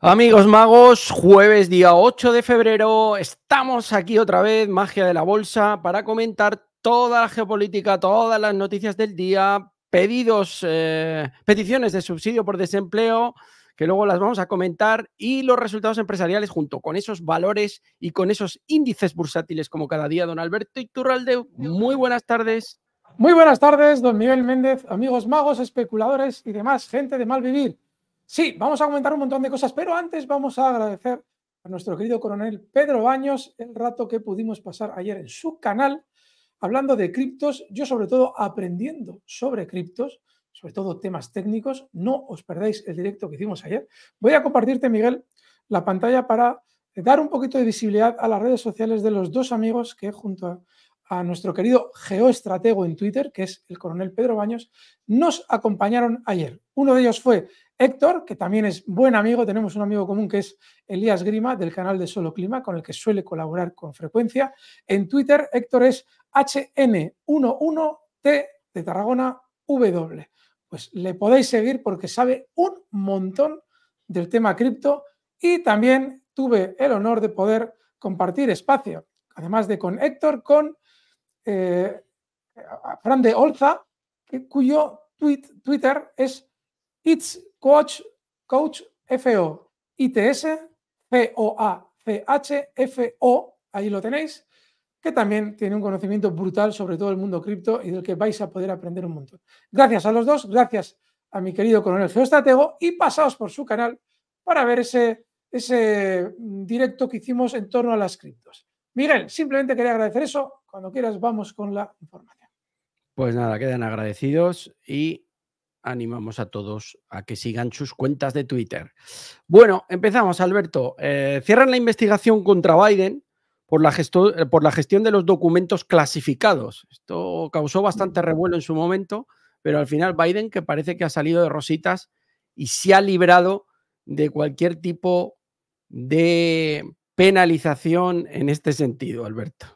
Amigos magos, jueves día 8 de febrero, estamos aquí otra vez, Magia de la Bolsa, para comentar toda la geopolítica, todas las noticias del día, pedidos, eh, peticiones de subsidio por desempleo, que luego las vamos a comentar, y los resultados empresariales junto con esos valores y con esos índices bursátiles como cada día. Don Alberto Iturralde, muy buenas tardes. Muy buenas tardes, don Miguel Méndez, amigos magos, especuladores y demás gente de mal vivir. Sí, vamos a comentar un montón de cosas, pero antes vamos a agradecer a nuestro querido coronel Pedro Baños el rato que pudimos pasar ayer en su canal hablando de criptos, yo sobre todo aprendiendo sobre criptos, sobre todo temas técnicos. No os perdáis el directo que hicimos ayer. Voy a compartirte, Miguel, la pantalla para dar un poquito de visibilidad a las redes sociales de los dos amigos que junto a a nuestro querido geoestratego en Twitter, que es el coronel Pedro Baños, nos acompañaron ayer. Uno de ellos fue Héctor, que también es buen amigo, tenemos un amigo común que es Elías Grima, del canal de Solo Clima, con el que suele colaborar con frecuencia. En Twitter, Héctor es HN11T de Tarragona W. Pues le podéis seguir porque sabe un montón del tema cripto y también tuve el honor de poder compartir espacio además de con Héctor, con eh, eh, Fran de Olza, cuyo Twitter es It's Coach, Coach FO, ITS, f o ahí lo tenéis, que también tiene un conocimiento brutal sobre todo el mundo cripto y del que vais a poder aprender un montón. Gracias a los dos, gracias a mi querido coronel Geostratego y pasaos por su canal para ver ese, ese mm, directo que hicimos en torno a las criptos. Miguel, simplemente quería agradecer eso. Cuando quieras, vamos con la información. Pues nada, quedan agradecidos y animamos a todos a que sigan sus cuentas de Twitter. Bueno, empezamos, Alberto. Eh, cierran la investigación contra Biden eh, por la gestión de los documentos clasificados. Esto causó bastante revuelo en su momento, pero al final Biden, que parece que ha salido de rositas y se ha librado de cualquier tipo de penalización en este sentido, Alberto.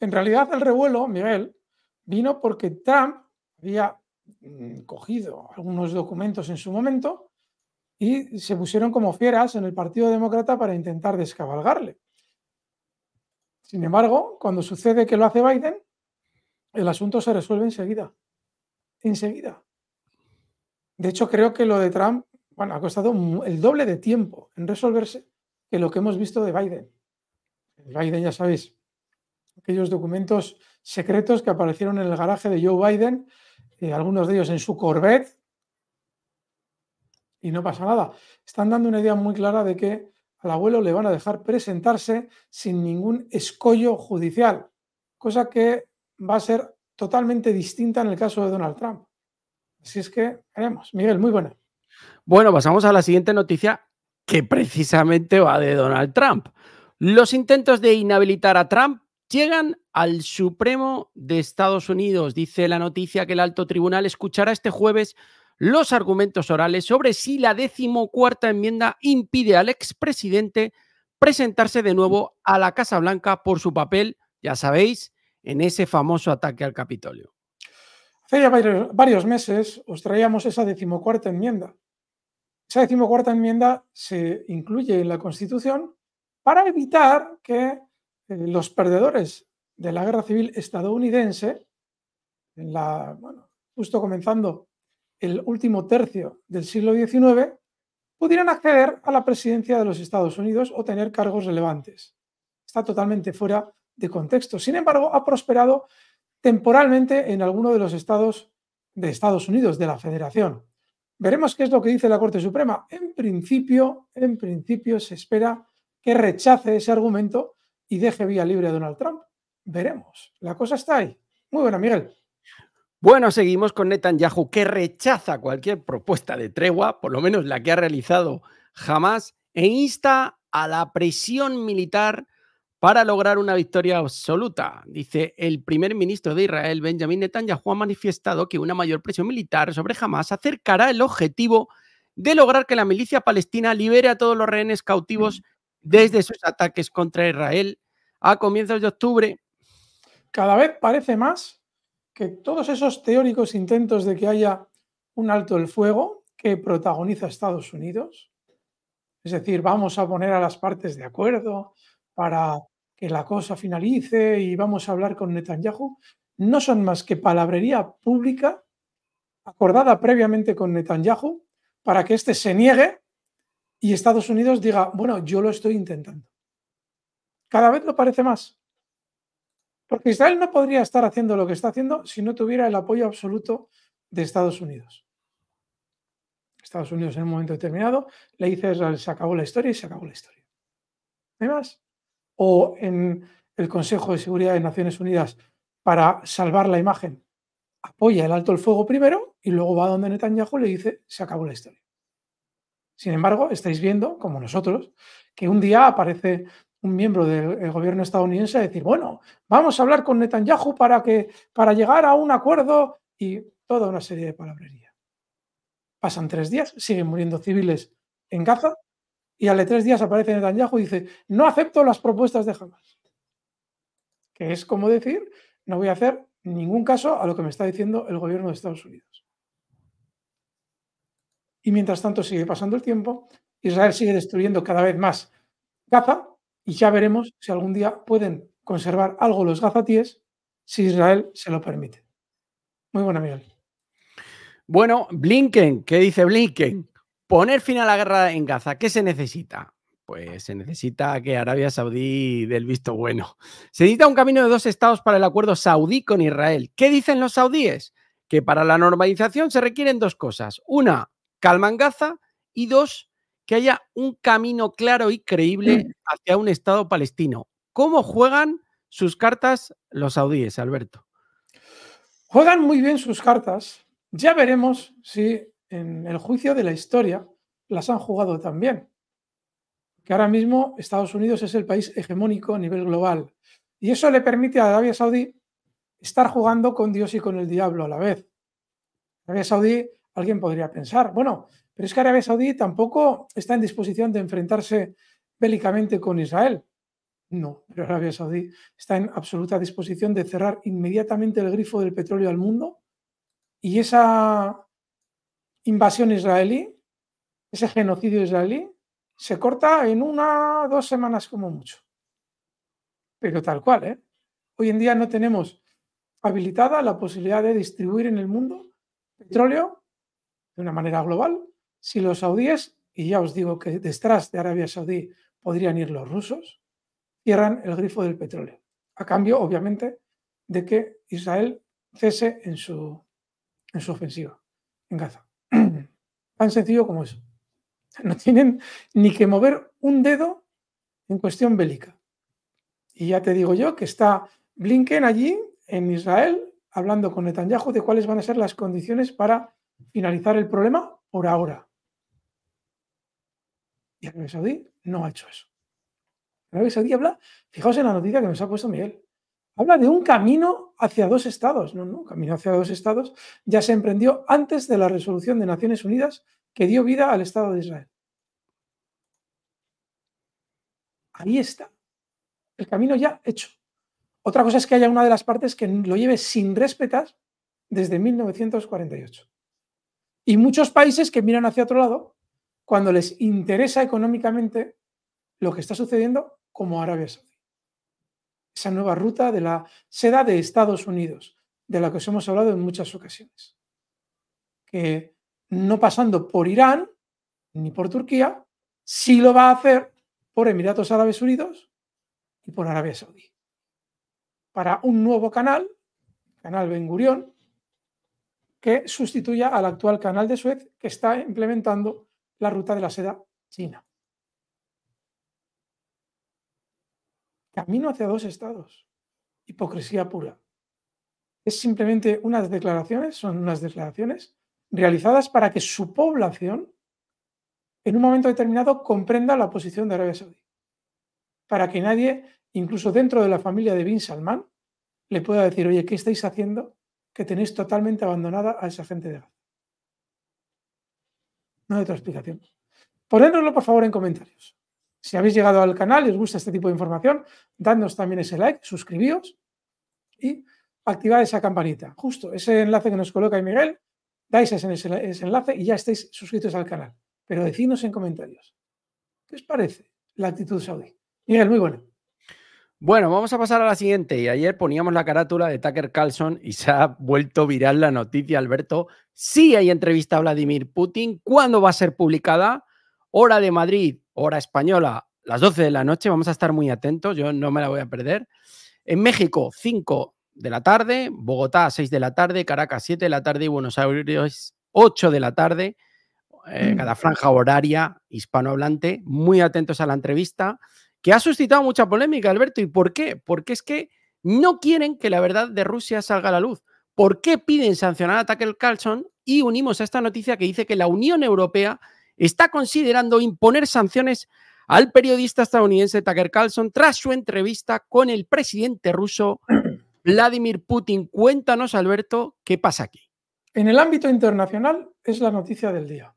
En realidad el revuelo, Miguel, vino porque Trump había mm, cogido algunos documentos en su momento y se pusieron como fieras en el Partido Demócrata para intentar descabalgarle. Sin embargo, cuando sucede que lo hace Biden, el asunto se resuelve enseguida. Enseguida. De hecho, creo que lo de Trump bueno, ha costado el doble de tiempo en resolverse que lo que hemos visto de Biden. Biden, ya sabéis, aquellos documentos secretos que aparecieron en el garaje de Joe Biden, eh, algunos de ellos en su Corvette, y no pasa nada. Están dando una idea muy clara de que al abuelo le van a dejar presentarse sin ningún escollo judicial, cosa que va a ser totalmente distinta en el caso de Donald Trump. Así es que veremos. Miguel, muy buena. Bueno, pasamos a la siguiente noticia que precisamente va de Donald Trump. Los intentos de inhabilitar a Trump Llegan al Supremo de Estados Unidos. Dice la noticia que el alto tribunal escuchará este jueves los argumentos orales sobre si la decimocuarta enmienda impide al expresidente presentarse de nuevo a la Casa Blanca por su papel, ya sabéis, en ese famoso ataque al Capitolio. Hace ya varios, meses os traíamos esa decimocuarta enmienda. Esa decimocuarta enmienda se incluye en la Constitución para evitar que eh, los perdedores de la guerra civil estadounidense, en la, bueno, justo comenzando el último tercio del siglo XIX, pudieran acceder a la presidencia de los Estados Unidos o tener cargos relevantes. Está totalmente fuera de contexto. Sin embargo, ha prosperado temporalmente en alguno de los estados de Estados Unidos, de la Federación. Veremos qué es lo que dice la Corte Suprema. En principio, en principio se espera que rechace ese argumento y deje vía libre a Donald Trump. Veremos. La cosa está ahí. Muy buena, Miguel. Bueno, seguimos con Netanyahu, que rechaza cualquier propuesta de tregua, por lo menos la que ha realizado jamás, e insta a la presión militar para lograr una victoria absoluta. Dice, el primer ministro de Israel, Benjamin Netanyahu, ha manifestado que una mayor presión militar sobre Hamas acercará el objetivo de lograr que la milicia palestina libere a todos los rehenes cautivos desde sus ataques contra Israel a comienzos de octubre. Cada vez parece más que todos esos teóricos intentos de que haya un alto el fuego que protagoniza Estados Unidos, es decir, vamos a poner a las partes de acuerdo para que la cosa finalice y vamos a hablar con Netanyahu, no son más que palabrería pública acordada previamente con Netanyahu para que éste se niegue y Estados Unidos diga, bueno, yo lo estoy intentando. Cada vez lo parece más. Porque Israel no podría estar haciendo lo que está haciendo si no tuviera el apoyo absoluto de Estados Unidos. Estados Unidos en un momento determinado le dice a Israel, se acabó la historia y se acabó la historia. ¿No hay más? O en el Consejo de Seguridad de Naciones Unidas, para salvar la imagen, apoya el alto el fuego primero y luego va donde Netanyahu le dice, se acabó la historia. Sin embargo, estáis viendo, como nosotros, que un día aparece un miembro del eh, gobierno estadounidense a decir, bueno, vamos a hablar con Netanyahu para, que, para llegar a un acuerdo y toda una serie de palabrería. Pasan tres días, siguen muriendo civiles en Gaza y al de tres días aparece Netanyahu y dice, no acepto las propuestas de Hamas. Que es como decir, no voy a hacer ningún caso a lo que me está diciendo el gobierno de Estados Unidos y mientras tanto sigue pasando el tiempo, Israel sigue destruyendo cada vez más Gaza y ya veremos si algún día pueden conservar algo los gazatíes si Israel se lo permite. Muy buena, Miguel. Bueno, Blinken, ¿qué dice Blinken? Poner fin a la guerra en Gaza, ¿qué se necesita? Pues se necesita que Arabia Saudí dé el visto bueno. Se necesita un camino de dos estados para el acuerdo saudí con Israel. ¿Qué dicen los saudíes? Que para la normalización se requieren dos cosas. Una, Calmangaza y dos, que haya un camino claro y creíble mm. hacia un Estado palestino. ¿Cómo juegan sus cartas los saudíes, Alberto? Juegan muy bien sus cartas. Ya veremos si en el juicio de la historia las han jugado también. Que ahora mismo Estados Unidos es el país hegemónico a nivel global. Y eso le permite a Arabia Saudí estar jugando con Dios y con el diablo a la vez. Arabia Saudí Alguien podría pensar, bueno, pero es que Arabia Saudí tampoco está en disposición de enfrentarse bélicamente con Israel. No, pero Arabia Saudí está en absoluta disposición de cerrar inmediatamente el grifo del petróleo al mundo y esa invasión israelí, ese genocidio israelí, se corta en una dos semanas como mucho. Pero tal cual, ¿eh? Hoy en día no tenemos habilitada la posibilidad de distribuir en el mundo petróleo de una manera global, si los saudíes, y ya os digo que detrás de Arabia Saudí podrían ir los rusos, cierran el grifo del petróleo, a cambio, obviamente, de que Israel cese en su, en su ofensiva en Gaza. Tan sencillo como eso. No tienen ni que mover un dedo en cuestión bélica. Y ya te digo yo que está Blinken allí, en Israel, hablando con Netanyahu de cuáles van a ser las condiciones para finalizar el problema por ahora. Y Arabia Saudí no ha hecho eso. Arabia Saudí habla, fijaos en la noticia que nos ha puesto Miguel, habla de un camino hacia dos estados. No, no, camino hacia dos estados ya se emprendió antes de la resolución de Naciones Unidas que dio vida al Estado de Israel. Ahí está. El camino ya hecho. Otra cosa es que haya una de las partes que lo lleve sin respetar desde 1948. Y muchos países que miran hacia otro lado cuando les interesa económicamente lo que está sucediendo como Arabia Saudí. Esa nueva ruta de la seda de Estados Unidos, de la que os hemos hablado en muchas ocasiones. Que no pasando por Irán ni por Turquía, sí lo va a hacer por Emiratos Árabes Unidos y por Arabia Saudí. Para un nuevo canal, canal Ben Gurión, que sustituya al actual canal de Suez que está implementando la ruta de la seda china. Camino hacia dos estados. Hipocresía pura. Es simplemente unas declaraciones, son unas declaraciones realizadas para que su población en un momento determinado comprenda la posición de Arabia Saudí. Para que nadie, incluso dentro de la familia de Bin Salman, le pueda decir, oye, ¿qué estáis haciendo? que tenéis totalmente abandonada a esa gente de Gaza. No hay otra explicación. Ponednoslo por favor en comentarios. Si habéis llegado al canal y os gusta este tipo de información, dadnos también ese like, suscribíos y activad esa campanita. Justo ese enlace que nos coloca Miguel, dais ese, ese enlace y ya estáis suscritos al canal. Pero decidnos en comentarios. ¿Qué os parece la actitud saudí? Miguel, muy bueno. Bueno, vamos a pasar a la siguiente. Y ayer poníamos la carátula de Tucker Carlson y se ha vuelto viral la noticia, Alberto. Sí hay entrevista a Vladimir Putin. ¿Cuándo va a ser publicada? Hora de Madrid, hora española, las 12 de la noche. Vamos a estar muy atentos. Yo no me la voy a perder. En México, 5 de la tarde. Bogotá, 6 de la tarde. Caracas, 7 de la tarde. Y Buenos Aires, 8 de la tarde. Eh, mm. cada franja horaria hispanohablante. Muy atentos a la entrevista que ha suscitado mucha polémica, Alberto. ¿Y por qué? Porque es que no quieren que la verdad de Rusia salga a la luz. ¿Por qué piden sancionar a Tucker Carlson? Y unimos a esta noticia que dice que la Unión Europea está considerando imponer sanciones al periodista estadounidense Tucker Carlson tras su entrevista con el presidente ruso Vladimir Putin. Cuéntanos, Alberto, qué pasa aquí. En el ámbito internacional es la noticia del día.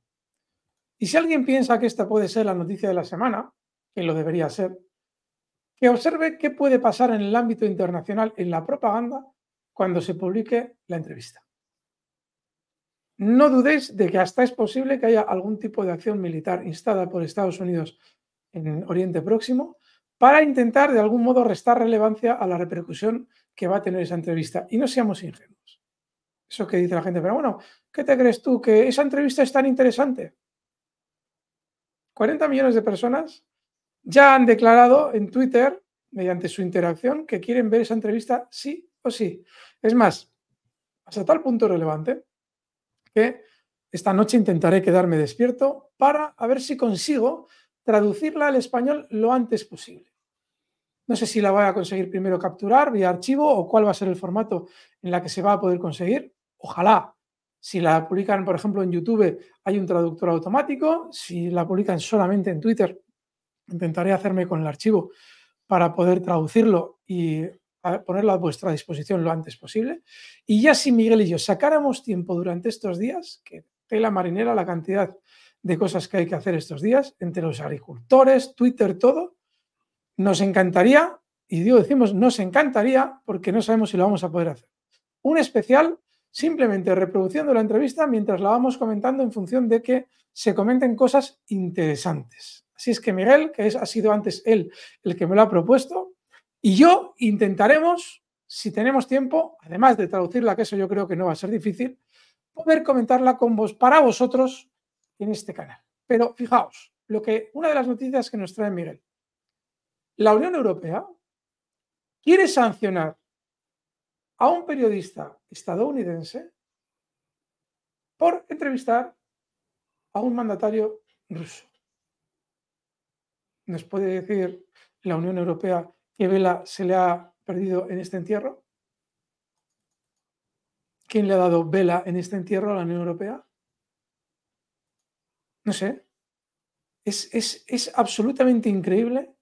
Y si alguien piensa que esta puede ser la noticia de la semana, que lo debería ser, que observe qué puede pasar en el ámbito internacional en la propaganda cuando se publique la entrevista. No dudéis de que hasta es posible que haya algún tipo de acción militar instada por Estados Unidos en Oriente Próximo para intentar de algún modo restar relevancia a la repercusión que va a tener esa entrevista. Y no seamos ingenuos. Eso que dice la gente, pero bueno, ¿qué te crees tú? ¿Que esa entrevista es tan interesante? 40 millones de personas ya han declarado en Twitter, mediante su interacción, que quieren ver esa entrevista sí o sí. Es más, hasta tal punto relevante que esta noche intentaré quedarme despierto para a ver si consigo traducirla al español lo antes posible. No sé si la voy a conseguir primero capturar vía archivo o cuál va a ser el formato en la que se va a poder conseguir. Ojalá, si la publican, por ejemplo, en YouTube, hay un traductor automático. Si la publican solamente en Twitter, intentaré hacerme con el archivo para poder traducirlo y ponerlo a vuestra disposición lo antes posible. Y ya si Miguel y yo sacáramos tiempo durante estos días, que la marinera la cantidad de cosas que hay que hacer estos días, entre los agricultores, Twitter, todo, nos encantaría, y digo, decimos, nos encantaría porque no sabemos si lo vamos a poder hacer. Un especial simplemente reproduciendo la entrevista mientras la vamos comentando en función de que se comenten cosas interesantes. Así es que Miguel, que es, ha sido antes él el que me lo ha propuesto, y yo intentaremos, si tenemos tiempo, además de traducirla, que eso yo creo que no va a ser difícil, poder comentarla con vos, para vosotros en este canal. Pero fijaos, lo que, una de las noticias que nos trae Miguel. La Unión Europea quiere sancionar a un periodista estadounidense por entrevistar a un mandatario ruso nos puede decir la Unión Europea que vela se le ha perdido en este entierro? ¿Quién le ha dado vela en este entierro a la Unión Europea? No sé. Es, absolutamente increíble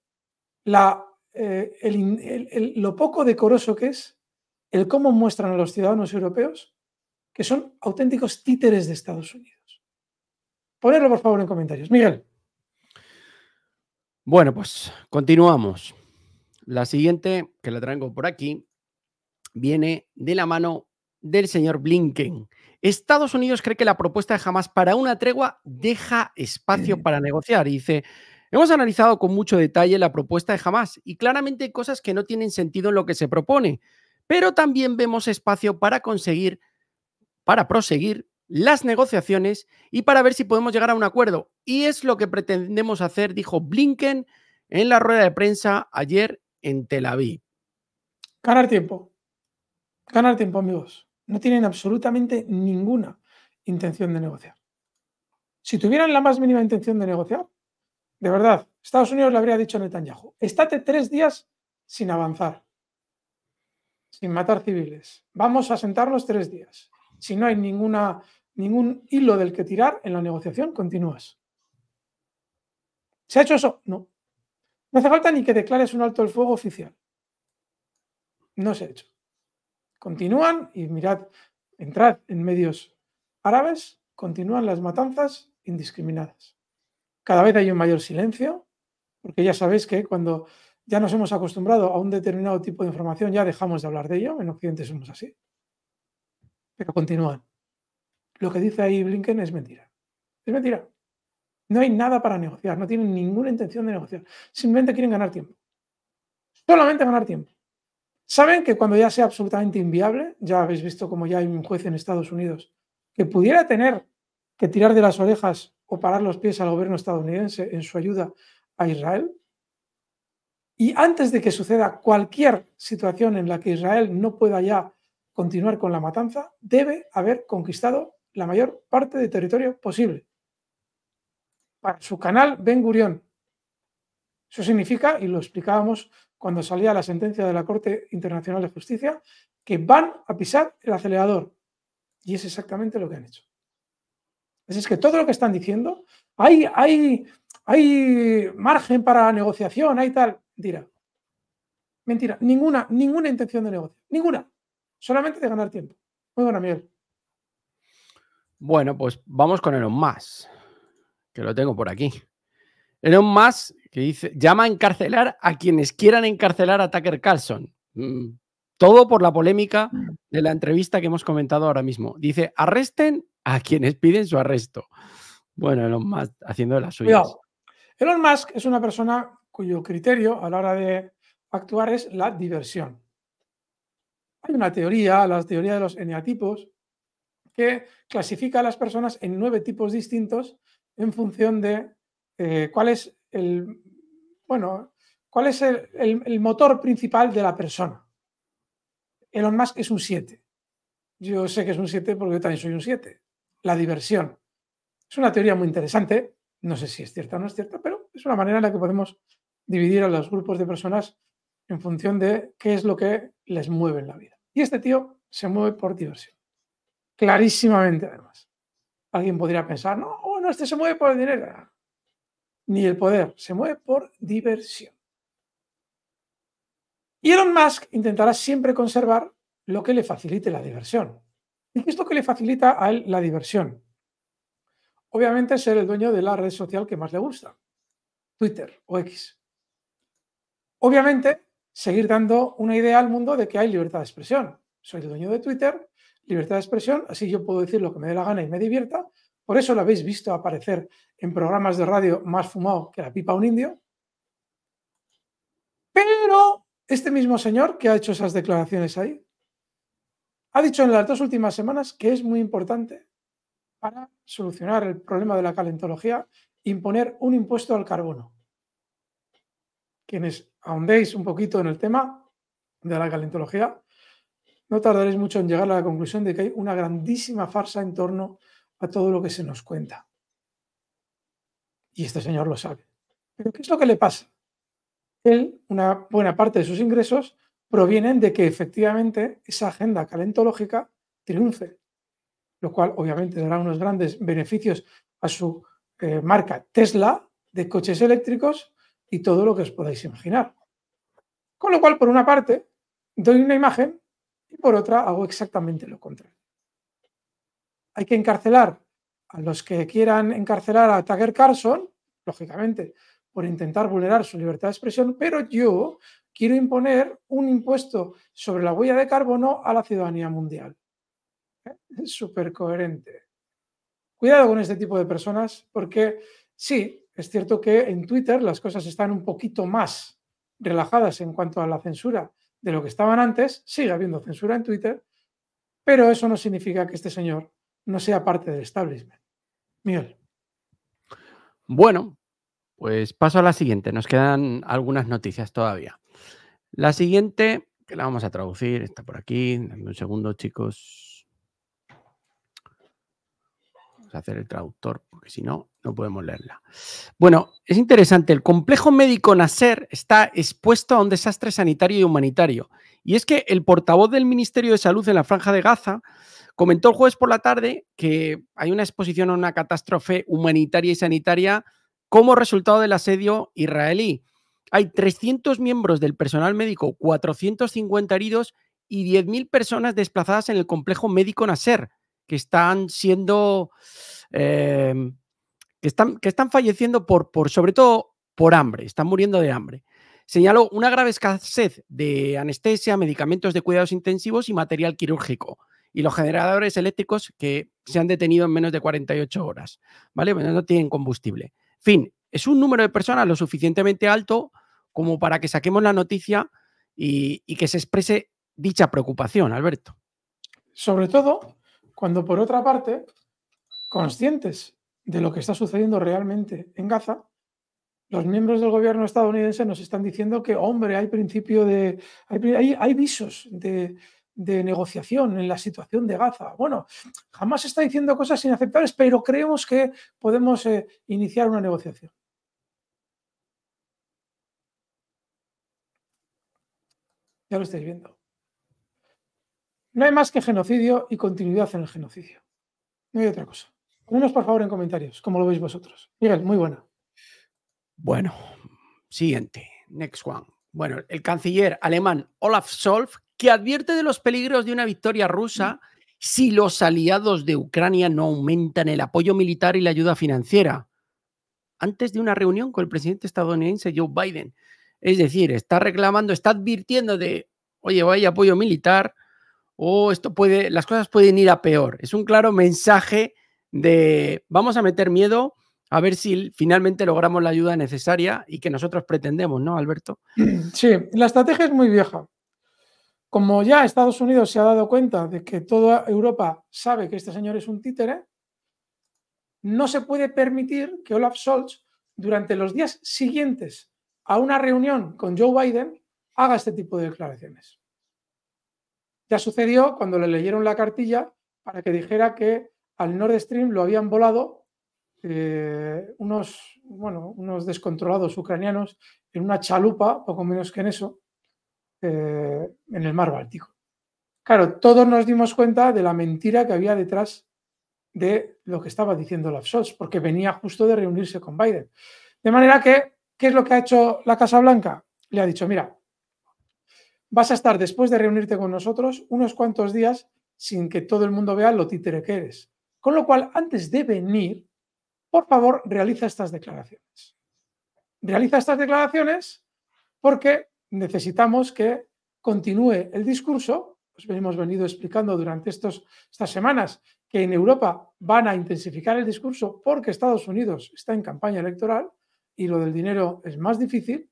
la, eh, lo poco decoroso que es el cómo muestran a los ciudadanos europeos que son auténticos títeres de Estados Unidos. Ponerlo, por favor, en comentarios. Miguel. Bueno, pues continuamos. La siguiente que la traigo por aquí viene de la mano del señor Blinken. Estados Unidos cree que la propuesta de Hamas para una tregua deja espacio para negociar dice, hemos analizado con mucho detalle la propuesta de Hamas y claramente hay cosas que no tienen sentido en lo que se propone, pero también vemos espacio para conseguir, para proseguir las negociaciones y para ver si podemos llegar a un acuerdo. Y es lo que pretendemos hacer, dijo Blinken en la rueda de prensa ayer en Tel Aviv. Ganar tiempo. Ganar tiempo, amigos. No tienen absolutamente ninguna intención de negociar. Si tuvieran la más mínima intención de negociar, de verdad, Estados Unidos le habría dicho a Netanyahu, estate tres días sin avanzar, sin matar civiles. Vamos a sentarnos tres días si no hay ninguna ningún hilo del que tirar en la negociación, continúas. ¿Se ha hecho eso? No. No hace falta ni que declares un alto el fuego oficial. No se ha hecho. Continúan y mirad, entrad en medios árabes, continúan las matanzas indiscriminadas. Cada vez hay un mayor silencio, porque ya sabéis que cuando ya nos hemos acostumbrado a un determinado tipo de información, ya dejamos de hablar de ello. En Occidente somos así. Pero continúan lo que dice ahí Blinken es mentira. Es mentira. No hay nada para negociar, no tienen ninguna intención de negociar. Simplemente quieren ganar tiempo. Solamente ganar tiempo. Saben que cuando ya sea absolutamente inviable, ya habéis visto como ya hay un juez en Estados Unidos que pudiera tener que tirar de las orejas o parar los pies al gobierno estadounidense en su ayuda a Israel. Y antes de que suceda cualquier situación en la que Israel no pueda ya continuar con la matanza, debe haber conquistado la mayor parte de territorio posible para su canal Ben Gurión. Eso significa, y lo explicábamos cuando salía la sentencia de la Corte Internacional de Justicia, que van a pisar el acelerador. Y es exactamente lo que han hecho. es que todo lo que están diciendo, hay, hay, hay margen para negociación, hay tal. Mentira. Mentira. Ninguna, ninguna intención de negocio. Ninguna. Solamente de ganar tiempo. Muy buena, Miguel. Bueno, pues vamos con Elon Musk, que lo tengo por aquí. Elon Musk, que dice, llama a encarcelar a quienes quieran encarcelar a Tucker Carlson. Mm, todo por la polémica mm. de la entrevista que hemos comentado ahora mismo. Dice, arresten a quienes piden su arresto. Bueno, Elon Musk haciendo la las Elon Musk es una persona cuyo criterio a la hora de actuar es la diversión. Hay una teoría, la teoría de los eneatipos, que clasifica a las personas en nueve tipos distintos en función de eh, cuál es el bueno cuál es el, motor principal de la persona. Elon Musk es un 7. Yo sé que es un 7 porque yo también soy un 7. La diversión. Es una teoría muy interesante. No sé si es cierta o no es cierta, pero es una manera en la que podemos dividir a los grupos de personas en función de qué es lo que les mueve en la vida. Y este tío se mueve por diversión. Clarísimamente, además. Alguien podría pensar, no, no, este se mueve por el dinero. Ni el poder, se mueve por diversión. Y Elon Musk intentará siempre conservar lo que le facilite la diversión. ¿Y qué es lo que le facilita a él la diversión? Obviamente ser el dueño de la red social que más le gusta, Twitter o X. Obviamente seguir dando una idea al mundo de que hay libertad de expresión. Soy el dueño de Twitter, libertad de expresión, así yo puedo decir lo que me dé la gana y me divierta. Por eso lo habéis visto aparecer en programas de radio más fumado que la pipa un indio. Pero este mismo señor que ha hecho esas declaraciones ahí, ha dicho en las dos últimas semanas que es muy importante para solucionar el problema de la calentología imponer un impuesto al carbono. Quienes ahondéis un poquito en el tema de la calentología, no tardaréis mucho en llegar a la conclusión de que hay una grandísima farsa en torno a todo lo que se nos cuenta. Y este señor lo sabe. Pero ¿qué es lo que le pasa? Él, una buena parte de sus ingresos provienen de que efectivamente esa agenda calentológica triunfe, lo cual obviamente dará unos grandes beneficios a su eh, marca Tesla de coches eléctricos y todo lo que os podáis imaginar. Con lo cual, por una parte, doy una imagen y por otra hago exactamente lo contrario. Hay que encarcelar a los que quieran encarcelar a Tucker Carlson, lógicamente, por intentar vulnerar su libertad de expresión, pero yo quiero imponer un impuesto sobre la huella de carbono a la ciudadanía mundial. ¿Eh? Es súper coherente. Cuidado con este tipo de personas porque sí, es cierto que en Twitter las cosas están un poquito más relajadas en cuanto a la censura de lo que estaban antes, sigue habiendo censura en Twitter, pero eso no significa que este señor no sea parte del establishment. Miguel. Bueno, pues paso a la siguiente. Nos quedan algunas noticias todavía. La siguiente, que la vamos a traducir, está por aquí. Dame un segundo, chicos hacer el traductor, porque si no, no podemos leerla. Bueno, es interesante. El complejo médico Nasser está expuesto a un desastre sanitario y humanitario. Y es que el portavoz del Ministerio de Salud en la Franja de Gaza comentó el jueves por la tarde que hay una exposición a una catástrofe humanitaria y sanitaria como resultado del asedio israelí. Hay 300 miembros del personal médico, 450 heridos y 10.000 personas desplazadas en el complejo médico Nasser que están siendo, em, que, están, que están falleciendo por, por, sobre todo por hambre, están muriendo de hambre. Señaló una grave escasez de anestesia, medicamentos de cuidados intensivos y material quirúrgico y los generadores eléctricos que se han detenido en menos de 48 horas, ¿vale? Bueno, no tienen combustible. Fin, es un número de personas lo suficientemente alto como para que saquemos la noticia y, y que se exprese dicha preocupación, Alberto. Sobre todo cuando por otra parte, conscientes de lo que está sucediendo realmente en Gaza, los miembros del gobierno estadounidense nos están diciendo que, hombre, hay principio de. hay, visos de, negociación en la situación de Gaza. Bueno, jamás está diciendo cosas inaceptables, pero creemos que podemos eh, iniciar una negociación. Ya lo estáis viendo. No hay más que genocidio y continuidad en el genocidio. No hay otra cosa. Unos, por favor, en comentarios, como lo veis vosotros. Miguel, muy buena. Bueno, siguiente. Next one. Bueno, el canciller alemán Olaf Scholz, que advierte de los peligros de una victoria rusa si los aliados de Ucrania no aumentan el apoyo militar y la ayuda financiera, antes de una reunión con el presidente estadounidense Joe Biden. Es decir, está reclamando, está advirtiendo de, oye, vaya apoyo militar, o oh, esto puede, las cosas pueden ir a peor. Es un claro mensaje de vamos a meter miedo a ver si finalmente logramos la ayuda necesaria y que nosotros pretendemos, ¿no, Alberto? Sí, la estrategia es muy vieja. Como ya Estados Unidos se ha dado cuenta de que toda Europa sabe que este señor es un títere, no se puede permitir que Olaf Scholz, durante los días siguientes a una reunión con Joe Biden, haga este tipo de declaraciones. Ya sucedió cuando le leyeron la cartilla para que dijera que al Nord Stream lo habían volado eh, unos, bueno, unos descontrolados ucranianos en una chalupa, poco menos que en eso, eh, en el mar Báltico. Claro, todos nos dimos cuenta de la mentira que había detrás de lo que estaba diciendo la porque venía justo de reunirse con Biden. De manera que, ¿qué es lo que ha hecho la Casa Blanca? Le ha dicho, mira, vas a estar después de reunirte con nosotros unos cuantos días sin que todo el mundo vea lo títere que eres. Con lo cual, antes de venir, por favor, realiza estas declaraciones. Realiza estas declaraciones porque necesitamos que continúe el discurso. Os hemos venido explicando durante estos, estas semanas que en Europa van a intensificar el discurso porque Estados Unidos está en campaña electoral y lo del dinero es más difícil.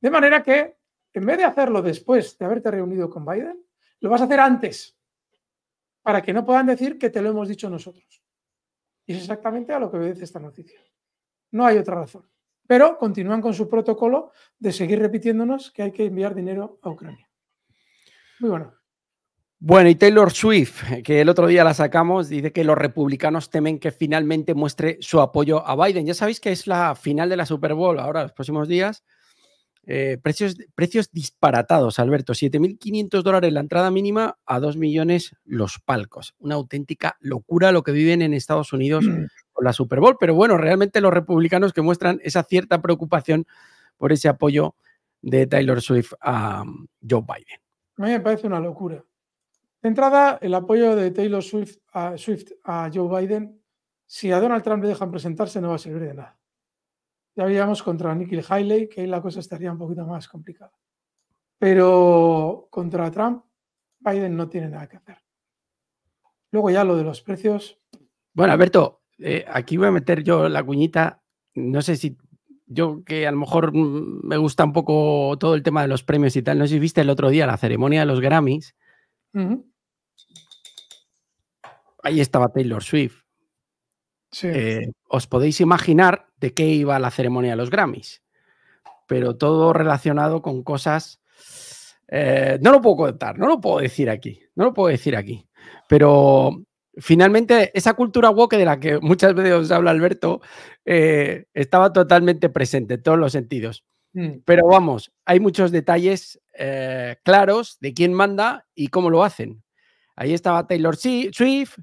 De manera que en vez de hacerlo después de haberte reunido con Biden, lo vas a hacer antes, para que no puedan decir que te lo hemos dicho nosotros. Y es exactamente a lo que dice esta noticia. No hay otra razón. Pero continúan con su protocolo de seguir repitiéndonos que hay que enviar dinero a Ucrania. Muy bueno. Bueno, y Taylor Swift, que el otro día la sacamos, dice que los republicanos temen que finalmente muestre su apoyo a Biden. Ya sabéis que es la final de la Super Bowl ahora, los próximos días. Eh, precios, disparatados, Alberto. 7.500 dólares la entrada mínima, a 2 millones los palcos. Una auténtica locura lo que viven en Estados Unidos mm. con la Super Bowl. Pero bueno, realmente los republicanos que muestran esa cierta preocupación por ese apoyo de Taylor Swift a mm, Joe Biden. A mí me parece una locura. De entrada, el apoyo de Taylor Swift a Joe Biden, si a Donald Trump le dejan presentarse, no va a servir de nada. Ya veíamos contra Nikhil Haley que ahí la cosa estaría un poquito más complicada. Pero contra Trump, Biden no tiene nada que hacer. Luego ya lo de los precios. Bueno, Alberto, eh, aquí voy a meter yo la cuñita. No sé si yo que a lo mejor mm, me gusta un poco todo el tema de los premios y tal. No sé si viste el otro día la ceremonia de los Grammys. Ahí estaba Taylor Swift. Eh, os podéis imaginar de qué iba la ceremonia de los Grammys, pero todo relacionado con cosas... Eh, no lo puedo contar, no lo puedo decir aquí, no lo puedo decir aquí, pero finalmente esa cultura woke de la que muchas veces os habla Alberto eh, estaba totalmente presente en todos los sentidos. Mm. Pero vamos, hay muchos detalles claros de quién manda y cómo lo hacen. Ahí estaba Taylor Swift,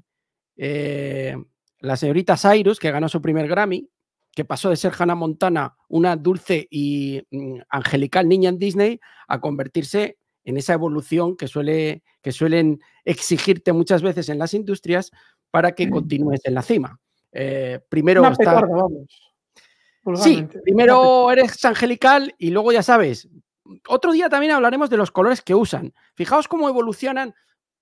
la señorita Cyrus, que ganó su primer Grammy, que pasó de ser Hannah Montana, una dulce y mm, angelical niña en Disney, a convertirse en esa evolución que, suele, que suelen exigirte muchas veces en las industrias para que continúes en la cima. Eh, primero vamos. Sí, primero eres angelical y luego ya sabes. Otro día también hablaremos de los colores que usan. Fijaos cómo evolucionan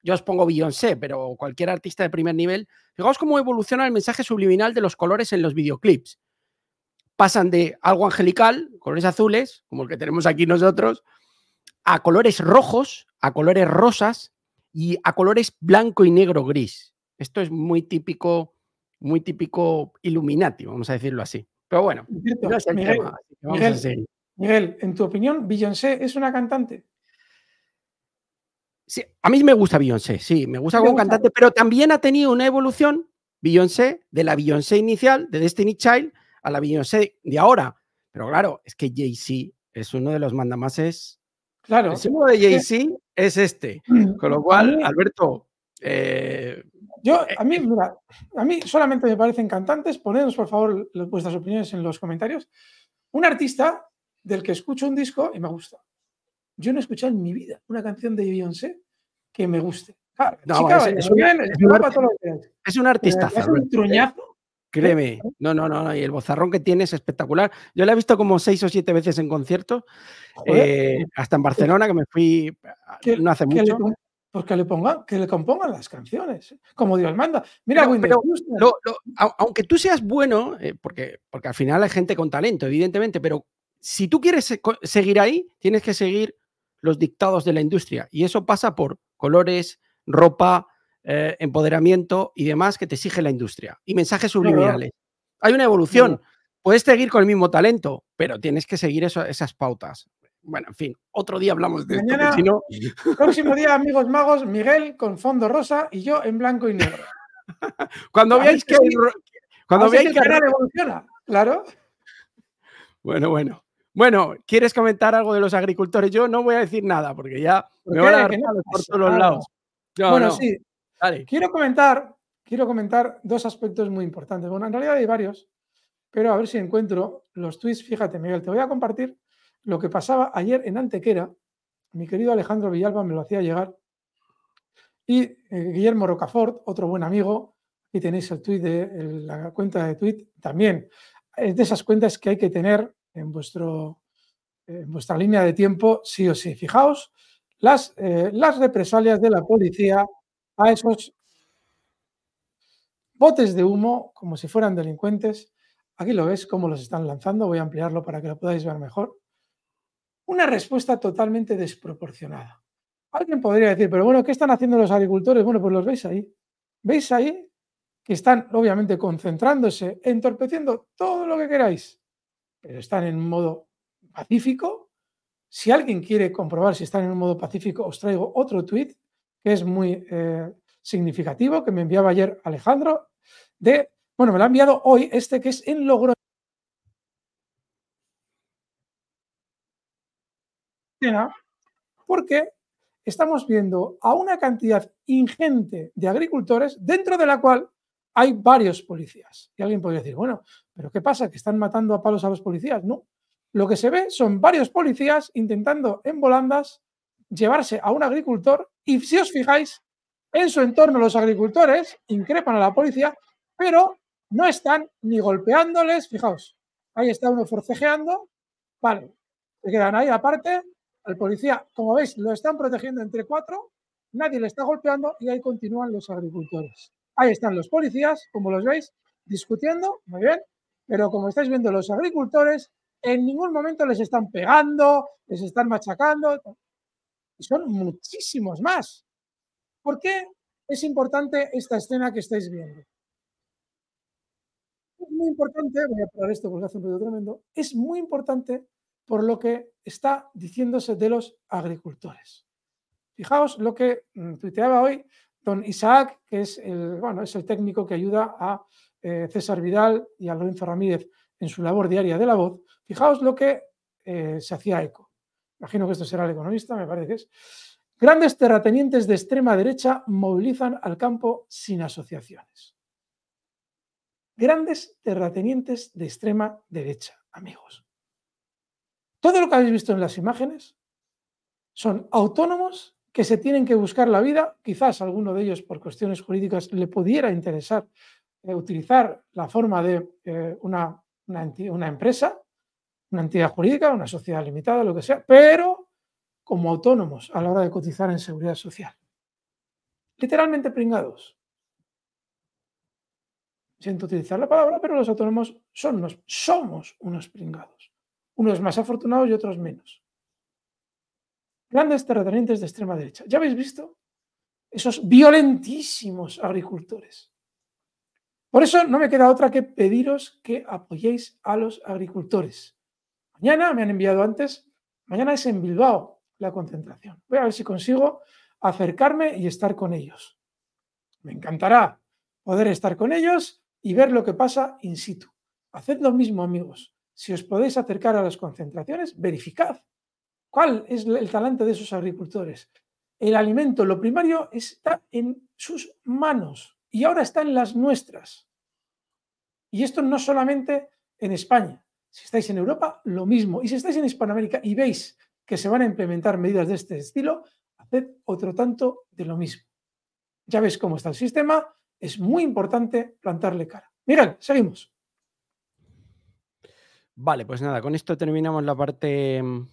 yo os pongo Beyoncé, pero cualquier artista de primer nivel, fijaos cómo evoluciona el mensaje subliminal de los colores en los videoclips. Pasan de algo angelical, colores azules, como el que tenemos aquí nosotros, a colores rojos, a colores rosas y a colores blanco y negro gris. Esto es muy típico, muy típico Illuminati, vamos a decirlo así. Pero bueno, Miguel, en tu opinión, Beyoncé es una cantante a mí me gusta Beyoncé, sí, me gusta como cantante, pero también ha tenido una evolución Beyoncé de la Beyoncé inicial, de Destiny Child, a la Beyoncé de ahora. Pero claro, es que Jay-Z es uno de los mandamases. Claro. El símbolo de Jay-Z es este. Con lo cual, Alberto. Eh, yo, eh, a mí, eh. a mí solamente me parecen cantantes. Ponednos, por favor, vuestras opiniones en los comentarios. Un artista del que escucho un disco y me gusta. Yo no he escuchado en mi vida una canción de Beyoncé que me guste. es, un, artista, es, un, truñazo. Créeme, no, no, no, y el bozarrón que tiene es espectacular. Yo la he visto como seis o siete veces en conciertos, eh, hasta en Barcelona, que me fui no hace mucho. Le, que le, pues que le compongan las canciones, eh, como Dios manda. Mira, eh. aunque tú seas bueno, porque, porque al final hay gente con talento, evidentemente, pero si tú quieres seguir ahí, tienes que seguir los dictados de la industria. Y eso pasa por colores, ropa, eh, empoderamiento y demás que te exige la industria. Y mensajes subliminales. Hay una evolución. Puedes seguir con el mismo talento, pero tienes que seguir eso, esas pautas. Bueno, en fin, otro día hablamos de Mañana, esto, Próximo día, amigos magos, Miguel con fondo rosa y yo en blanco y negro. cuando veáis que, cuando veáis que el canal evoluciona, claro. Bueno, bueno. Bueno, ¿quieres comentar algo de los agricultores? Yo no voy a decir nada porque ya me van a por todos lados. bueno, sí. Quiero comentar, quiero comentar dos aspectos muy importantes. Bueno, en realidad hay varios, pero a ver si encuentro los tweets. Fíjate, Miguel, te voy a compartir lo que pasaba ayer en Antequera. Mi querido Alejandro Villalba me lo hacía llegar. Y eh, Guillermo Rocafort, otro buen amigo, y tenéis el tweet de la cuenta de tweet también. Es de esas cuentas que hay que tener en, vuestro, en vuestra línea de tiempo, sí o sí. Fijaos las, eh, las represalias de la policía a esos botes de humo, como si fueran delincuentes. Aquí lo ves, cómo los están lanzando. Voy a ampliarlo para que lo podáis ver mejor. Una respuesta totalmente desproporcionada. Alguien podría decir, pero bueno, ¿qué están haciendo los agricultores? Bueno, pues los veis ahí. ¿Veis ahí? Que están obviamente concentrándose, entorpeciendo todo lo que queráis pero están en un modo pacífico. Si alguien quiere comprobar si están en un modo pacífico, os traigo otro tweet que es muy eh, significativo, que me enviaba ayer Alejandro, de, bueno, me lo ha enviado hoy este que es en Logro. Porque estamos viendo a una cantidad ingente de agricultores, dentro de la cual hay varios policías. Y alguien podría decir, bueno, pero ¿qué pasa? ¿Que están matando a palos a los policías? No. Lo que se ve son varios policías intentando en volandas llevarse a un agricultor y si os fijáis, en su entorno los agricultores increpan a la policía, pero no están ni golpeándoles, fijaos, ahí está uno forcejeando, vale, se quedan ahí aparte, al policía, como veis, lo están protegiendo entre cuatro, nadie le está golpeando y ahí continúan los agricultores. Ahí están los policías, como los veis, discutiendo, muy bien, pero como estáis viendo los agricultores, en ningún momento les están pegando, les están machacando, y son muchísimos más. ¿Por qué es importante esta escena que estáis viendo? Es muy importante, voy a parar esto porque hace un tremendo, es muy importante por lo que está diciéndose de los agricultores. Fijaos lo que mm, tuiteaba hoy Don Isaac, que es el, bueno, es el técnico que ayuda a eh, César Vidal y a Lorenzo Ramírez en su labor diaria de la voz. Fijaos lo que eh, se hacía eco. Imagino que esto será el economista, me parece es. Grandes terratenientes de extrema derecha movilizan al campo sin asociaciones. Grandes terratenientes de extrema derecha, amigos. Todo lo que habéis visto en las imágenes son autónomos que se tienen que buscar la vida, quizás alguno de ellos por cuestiones jurídicas le pudiera interesar eh, utilizar la forma de eh, una, una, empresa, una entidad jurídica, una sociedad limitada, lo que sea, pero como autónomos a la hora de cotizar en seguridad social. Literalmente pringados. Siento utilizar la palabra, pero los autónomos son somos unos pringados. Unos más afortunados y otros menos grandes terratenientes de extrema derecha. ¿Ya habéis visto? Esos violentísimos agricultores. Por eso no me queda otra que pediros que apoyéis a los agricultores. Mañana, me han enviado antes, mañana es en Bilbao la concentración. Voy a ver si consigo acercarme y estar con ellos. Me encantará poder estar con ellos y ver lo que pasa in situ. Haced lo mismo, amigos. Si os podéis acercar a las concentraciones, verificad ¿Cuál es el talante de esos agricultores? El alimento, lo primario, está en sus manos y ahora está en las nuestras. Y esto no solamente en España. Si estáis en Europa, lo mismo. Y si estáis en Hispanoamérica y veis que se van a implementar medidas de este estilo, haced otro tanto de lo mismo. Ya ves cómo está el sistema. Es muy importante plantarle cara. Miguel, seguimos. Vale, pues nada, con esto terminamos la parte mm,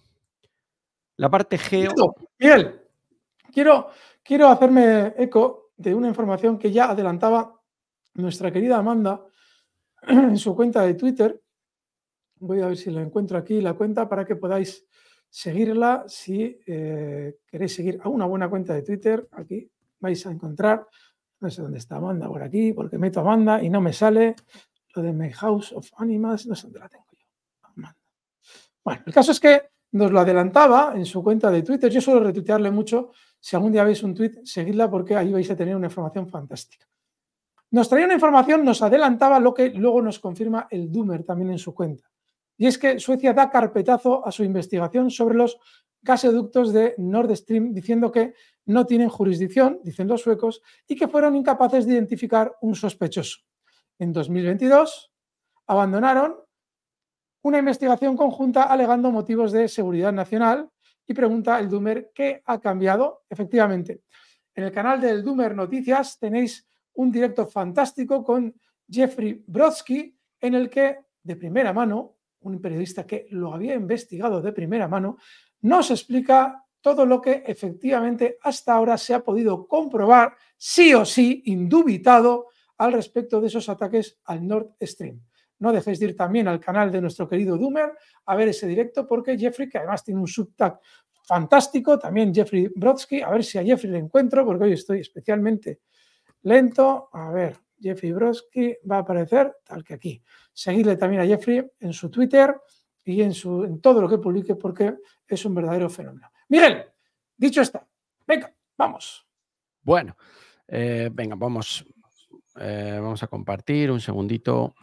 la parte geo. Miguel, quiero, quiero hacerme eco de una información que ya adelantaba nuestra querida Amanda en su cuenta de Twitter. Voy a ver si la encuentro aquí, la cuenta, para que podáis seguirla. Si eh, queréis seguir a una buena cuenta de Twitter, aquí vais a encontrar, no sé dónde está Amanda por aquí, porque meto a Amanda y no me sale lo de My House of Animals, no sé dónde la tengo yo. Bueno, el caso es que nos lo adelantaba en su cuenta de Twitter. Yo suelo retuitearle mucho. Si algún día veis un tweet, seguidla porque ahí vais a tener una información fantástica. Nos traía una información, nos adelantaba lo que luego nos confirma el Doomer también en su cuenta. Y es que Suecia da carpetazo a su investigación sobre los gasoductos de Nord Stream, diciendo que no tienen jurisdicción, dicen los suecos, y que fueron incapaces de identificar un sospechoso. En 2022 abandonaron una investigación conjunta alegando motivos de seguridad nacional y pregunta el Doomer qué ha cambiado. Efectivamente, en el canal del Dumer Noticias tenéis un directo fantástico con Jeffrey Brodsky en el que de primera mano, un periodista que lo había investigado de primera mano, nos explica todo lo que efectivamente hasta ahora se ha podido comprobar, sí o sí, indubitado, al respecto de esos ataques al Nord Stream no dejéis de ir también al canal de nuestro querido Doomer a ver ese directo, porque Jeffrey, que además tiene un subtag fantástico, también Jeffrey Brodsky, a ver si a Jeffrey le encuentro, porque hoy estoy especialmente lento. A ver, Jeffrey Brodsky va a aparecer tal que aquí. Seguidle también a Jeffrey en su Twitter y en, su, en todo lo que publique, porque es un verdadero fenómeno. Miguel, dicho está, venga, vamos. Bueno, eh, venga, vamos, eh, vamos a compartir un segundito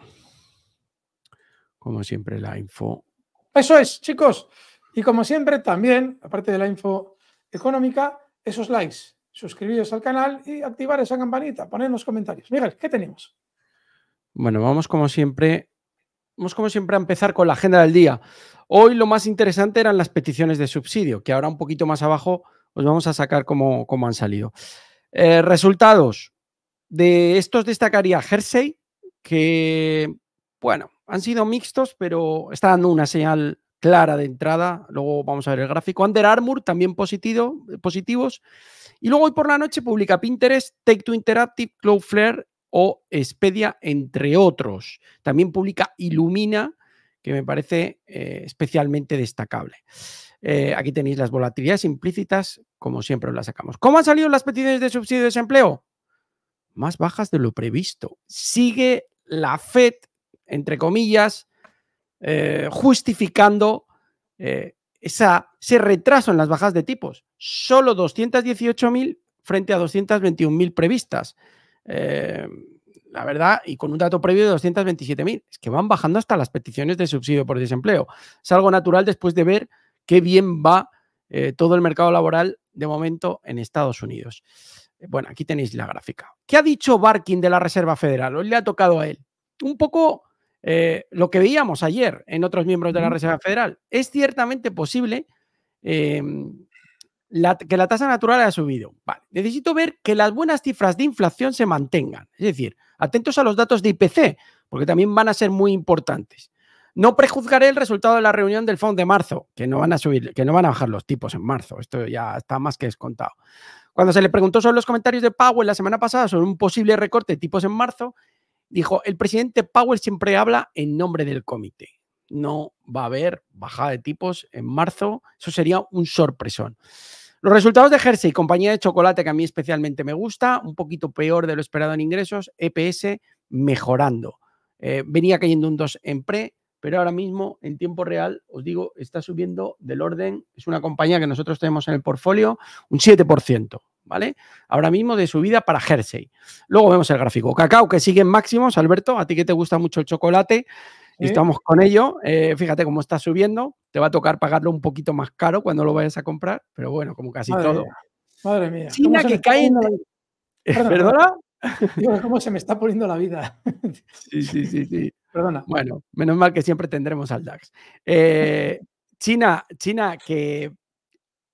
como siempre, la info. Eso es, chicos. Y como siempre, también, aparte de la info económica, esos likes, suscribiros al canal y activar esa campanita, poner los comentarios. Miguel, ¿qué tenemos? Bueno, vamos como siempre, vamos como siempre a empezar con la agenda del día. Hoy lo más interesante eran las peticiones de subsidio, que ahora un poquito más abajo os vamos a sacar cómo, han salido. Eh, resultados. De estos destacaría Jersey, que, bueno, han sido mixtos, pero está dando una señal clara de entrada. Luego vamos a ver el gráfico. Under Armour también positivo, eh, positivos. Y luego hoy por la noche publica Pinterest, Take to Interactive, Cloudflare o Expedia, entre otros. También publica Illumina, que me parece eh, especialmente destacable. Eh, aquí tenéis las volatilidades implícitas, como siempre las sacamos. ¿Cómo han salido las peticiones de subsidio de desempleo? Más bajas de lo previsto. Sigue la FED entre comillas, eh, justificando eh, esa, ese retraso en las bajas de tipos. Solo 218.000 frente a 221.000 previstas. Eh, la verdad, y con un dato previo de 227.000. Es que van bajando hasta las peticiones de subsidio por desempleo. Es algo natural después de ver qué bien va todo el mercado laboral de momento en Estados Unidos. Bueno, aquí tenéis la gráfica. ¿Qué ha dicho Barkin de la Reserva Federal? Hoy le ha tocado a él. Un poco eh, lo que veíamos ayer en otros miembros de la Reserva Federal. Es ciertamente posible em, que la tasa natural haya subido. Necesito ver que las buenas cifras de inflación se mantengan. Es decir, atentos a los datos de IPC, porque también van a ser muy importantes. No prejuzgaré el resultado de la reunión del Fondo de marzo, que no van a subir, que no van a bajar los tipos en marzo. Esto ya está más que descontado. Cuando se le preguntó sobre los comentarios de Powell la semana pasada sobre un posible recorte de tipos en marzo, Dijo, el presidente Powell siempre habla en nombre del comité. No va a haber bajada de tipos en marzo. Eso sería un sorpresón. Los resultados de Jersey, compañía de chocolate que a mí especialmente me gusta, un poquito peor de lo esperado en ingresos, EPS mejorando. Eh, venía cayendo un 2 en pre, pero ahora mismo en tiempo real, os digo, está subiendo del orden, es una compañía que nosotros tenemos en el portfolio, un 7%. ¿vale? Ahora mismo de subida para Jersey. Luego vemos el gráfico. Cacao que sigue en máximos, Alberto, a ti que te gusta mucho el chocolate. Y estamos con ello. Eh, fíjate cómo está subiendo. Te va a tocar pagarlo un poquito más caro cuando lo vayas a comprar, pero bueno, como casi todo. madre mía. China que cae en... Perdona. ¿Cómo se me está poniendo la vida? sí, sí, sí, sí. Perdona. Bueno, menos mal que siempre tendremos al DAX. Eh, China, China que...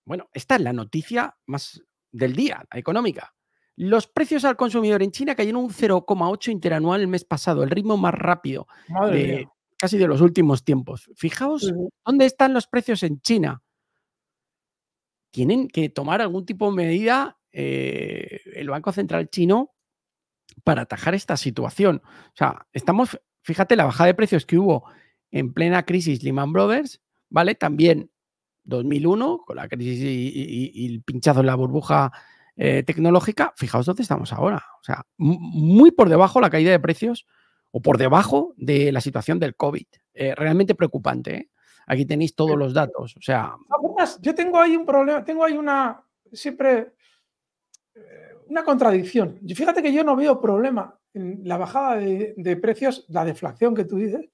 Bueno, esta es la noticia más, del día, la económica. Los precios al consumidor en China cayeron un 0,8 interanual el mes pasado, el ritmo más rápido de, casi de los últimos tiempos. Fijaos dónde están los precios en China. Tienen que tomar algún tipo de medida eh, el Banco Central chino para atajar esta situación. O sea, estamos, fíjate, la bajada de precios que hubo en plena crisis Lehman Brothers, ¿vale? También 2001, con la crisis y, el pinchazo en la burbuja eh, tecnológica, fijaos dónde estamos ahora. O sea, muy por debajo la caída de precios o por debajo de la situación del COVID. Eh, realmente preocupante. ¿eh? Aquí tenéis todos los datos. O sea. Ah, yo tengo ahí un problema, tengo ahí una. Siempre. Una contradicción. Fíjate que yo no veo problema en la bajada de precios, la deflación que tú dices.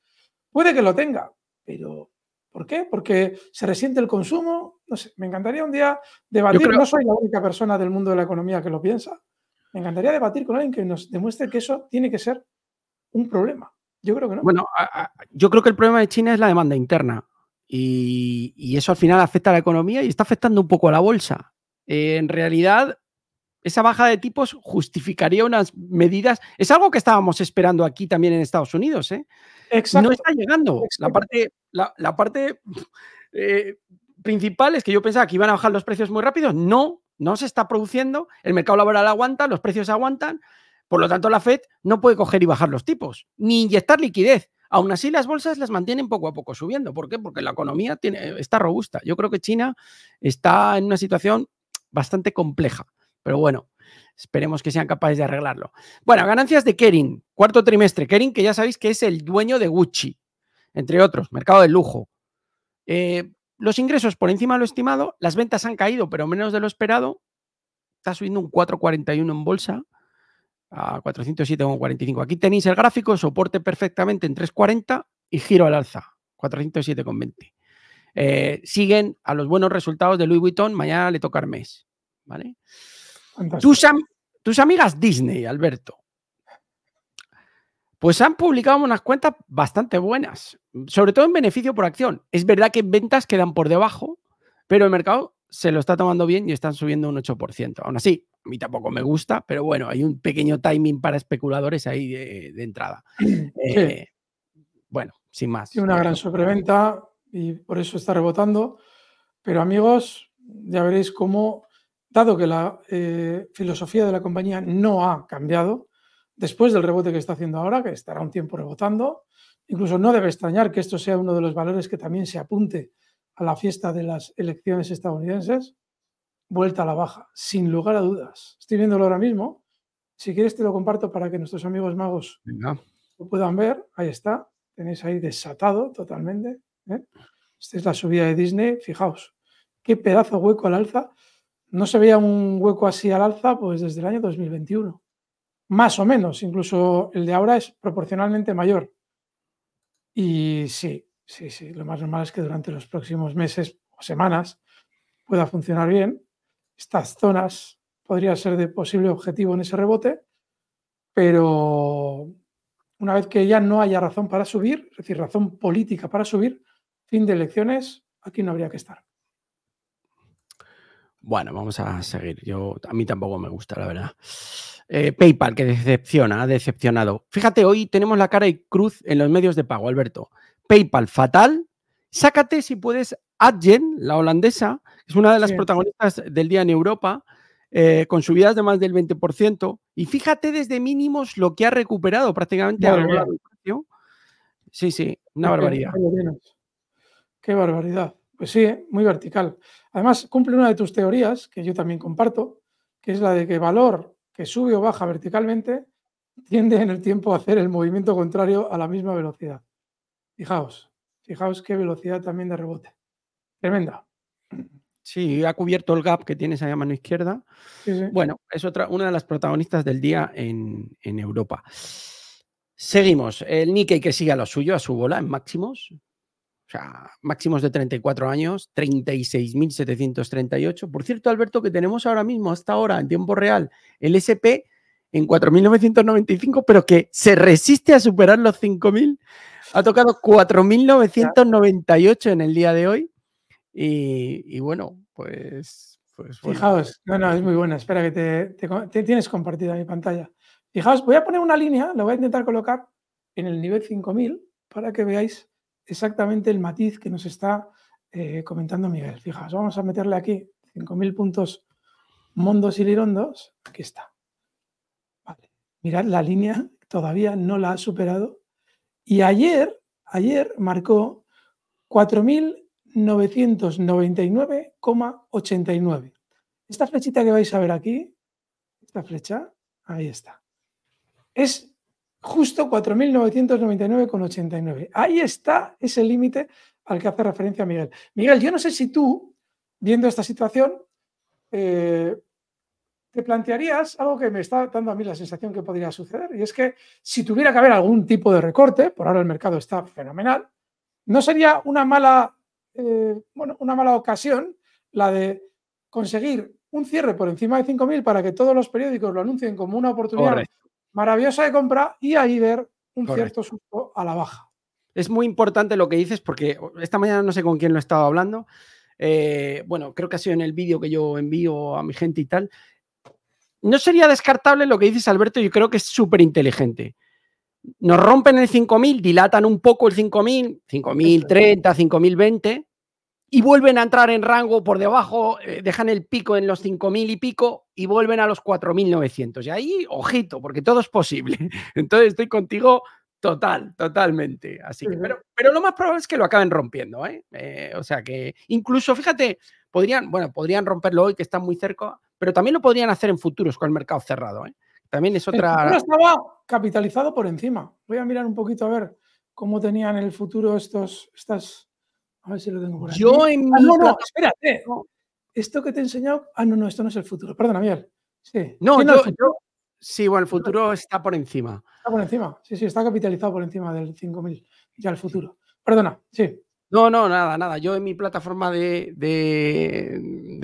Puede que lo tenga, pero ¿Por qué? Porque se resiente el consumo. No sé, me encantaría un día debatir. No soy la única persona del mundo de la economía que lo piensa. Me encantaría debatir con alguien que nos demuestre que eso tiene que ser un problema. Yo creo que no. Bueno, yo creo que el problema de China es la demanda interna. Y, eso al final afecta a la economía y está afectando un poco a la bolsa. Eh, en realidad, esa baja de tipos justificaría unas medidas. Es algo que estábamos esperando aquí también en Estados Unidos. ¿eh? No está llegando. La parte, eh, principal es que yo pensaba que iban a bajar los precios muy rápido. No, no se está produciendo. El mercado laboral aguanta, los precios aguantan. Por lo tanto, la Fed no puede coger y bajar los tipos, ni inyectar liquidez. Aún así, las bolsas las mantienen poco a poco subiendo. ¿Por qué? Porque la economía tiene, está robusta. Yo creo que China está en una situación bastante compleja. Pero bueno, esperemos que sean capaces de arreglarlo. Bueno, ganancias de Kering, cuarto trimestre. Kering, que ya sabéis que es el dueño de Gucci, entre otros, mercado de lujo. Eh, los ingresos por encima de lo estimado, las ventas han caído, pero menos de lo esperado. Está subiendo un 4,41 en bolsa a 407,45. Aquí tenéis el gráfico, soporte perfectamente en 3,40 y giro al alza, 407,20. Eh, siguen a los buenos resultados de Louis Vuitton, mañana le toca mes, ¿vale? Tus, amigas Disney, Alberto, pues han publicado unas cuentas bastante buenas, sobre todo en beneficio por acción. Es verdad que ventas quedan por debajo, pero el mercado se lo está tomando bien y están subiendo un 8%. Aún así, a mí tampoco me gusta, pero bueno, hay un pequeño timing para especuladores ahí de, entrada. Eh, bueno, sin más. una gran sobreventa y por eso está rebotando. Pero amigos, ya veréis cómo dado que la eh, filosofía de la compañía no ha cambiado, después del rebote que está haciendo ahora, que estará un tiempo rebotando, incluso no debe extrañar que esto sea uno de los valores que también se apunte a la fiesta de las elecciones estadounidenses, vuelta a la baja, sin lugar a dudas. Estoy viéndolo ahora mismo. Si quieres te lo comparto para que nuestros amigos magos lo puedan ver. Ahí está. Tenéis ahí desatado totalmente. ¿eh? Esta es la subida de Disney. Fijaos, qué pedazo hueco al alza no se veía un hueco así al alza pues desde el año 2021. Más o menos, incluso el de ahora es proporcionalmente mayor. Y sí, sí, sí, lo más normal es que durante los próximos meses o semanas pueda funcionar bien. Estas zonas podrían ser de posible objetivo en ese rebote, pero una vez que ya no haya razón para subir, es decir, razón política para subir, fin de elecciones, aquí no habría que estar. Bueno, vamos a seguir. Yo, a mí tampoco me gusta, la verdad. Eh, PayPal, que decepciona, ha decepcionado. Fíjate, hoy tenemos la cara y cruz en los medios de pago, Alberto. PayPal, fatal. Sácate, si puedes, Adyen, la holandesa, es una de las protagonistas del día en Europa, eh, con subidas de más del 20%. Y fíjate desde mínimos lo que ha recuperado prácticamente Sí, sí, una barbaridad. Qué barbaridad. Pues sí, ¿eh? muy vertical. Además, cumple una de tus teorías, que yo también comparto, que es la de que valor que sube o baja verticalmente tiende en el tiempo a hacer el movimiento contrario a la misma velocidad. Fijaos, fijaos qué velocidad también de rebote. Tremenda. Sí, ha cubierto el gap que tienes ahí a mano izquierda. Bueno, es otra, una de las protagonistas del día en, Europa. Seguimos. El Nike que sigue a lo suyo, a su bola, en máximos. O sea, máximos de 34 años, 36.738. Por cierto, Alberto, que tenemos ahora mismo, hasta ahora, en tiempo real, el SP en 4.995, pero que se resiste a superar los 5.000. Ha tocado 4.998 en el día de hoy. Y, bueno, pues... pues Fijaos, no, no, es muy buena. Espera que te, te tienes compartida mi pantalla. Fijaos, voy a poner una línea, la voy a intentar colocar en el nivel 5.000 para que veáis exactamente el matiz que nos está eh, comentando Miguel. Fijaos, vamos a meterle aquí 5.000 puntos mondos y lirondos. Aquí está. Vale. Mirad, la línea todavía no la ha superado. Y ayer, ayer marcó 4.999,89. Esta flechita que vais a ver aquí, esta flecha, ahí está. Es justo 4.999,89. Ahí está ese límite al que hace referencia Miguel. Miguel, yo no sé si tú, viendo esta situación, eh, te plantearías algo que me está dando a mí la sensación que podría suceder, y es que si tuviera que haber algún tipo de recorte, por ahora el mercado está fenomenal, no sería una mala, eh, una mala ocasión la de conseguir un cierre por encima de 5.000 para que todos los periódicos lo anuncien como una oportunidad maravillosa de compra y ahí ver un cierto susto a la baja. Es muy importante lo que dices porque esta mañana no sé con quién lo he estado hablando. Eh, bueno, creo que ha sido en el vídeo que yo envío a mi gente y tal. No sería descartable lo que dices, Alberto, yo creo que es súper inteligente. Nos rompen el 5000, dilatan un poco el 5000, 5030, 5020 y vuelven a entrar en rango por debajo, eh, dejan el pico en los 5.000 y pico y vuelven a los 4.900. Y ahí, ojito, porque todo es posible. Entonces estoy contigo total, totalmente. Así pero, lo más probable es que lo acaben rompiendo. ¿eh? Eh, o sea que incluso, fíjate, podrían, bueno, podrían romperlo hoy que está muy cerca, pero también lo podrían hacer en futuros con el mercado cerrado. También es otra... No estaba capitalizado por encima. Voy a mirar un poquito a ver cómo tenían el futuro estos, estas a ver si lo tengo Yo en. Ah, no, no, espérate. Esto que te he enseñado. Ah, no, no, esto no es el futuro. Perdona, Miguel. Sí. No, yo, Sí, bueno, el futuro está por encima. Está por encima. Sí, sí, está capitalizado por encima del 5000. Ya el futuro. Perdona, sí. No, no, nada, nada. Yo en mi plataforma de,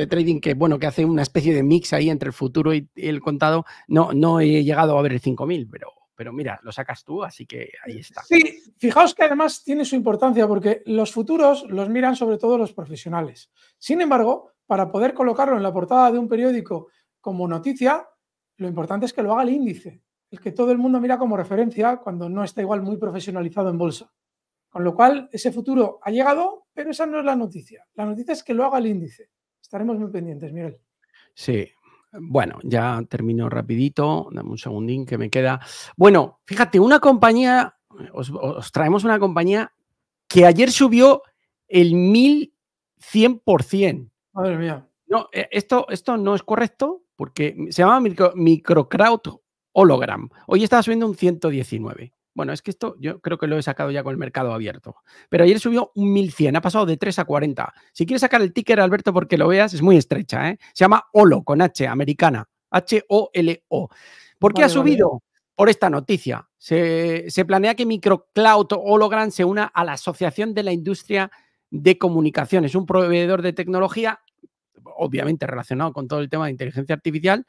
trading, que bueno, que hace una especie de mix ahí entre el futuro y el contado, no, no he llegado a ver el 5000, pero pero mira, lo sacas tú, así que ahí está. Sí, fijaos que además tiene su importancia porque los futuros los miran sobre todo los profesionales. Sin embargo, para poder colocarlo en la portada de un periódico como noticia, lo importante es que lo haga el índice, el que todo el mundo mira como referencia cuando no está igual muy profesionalizado en bolsa. Con lo cual, ese futuro ha llegado, pero esa no es la noticia. La noticia es que lo haga el índice. Estaremos muy pendientes, Miguel. Sí, bueno, ya termino rapidito, dame un segundín que me queda. Bueno, fíjate, una compañía, os, traemos una compañía que ayer subió el 1100%. Madre mía. No, eh, esto, esto no es correcto porque se llama micro, Microcrowd Hologram. Hoy estaba subiendo un 119. Bueno, es que esto yo creo que lo he sacado ya con el mercado abierto. Pero ayer subió un 1100, ha pasado de 3 a 40. Si quieres sacar el ticker, Alberto, porque lo veas, es muy estrecha. ¿eh? Se llama OLO con H, americana. H-O-L-O. -O. l o por qué ha subido? Por esta noticia. Se, planea que Microcloud Hologram se una a la Asociación de la Industria de Comunicaciones, un proveedor de tecnología, obviamente relacionado con todo el tema de inteligencia artificial,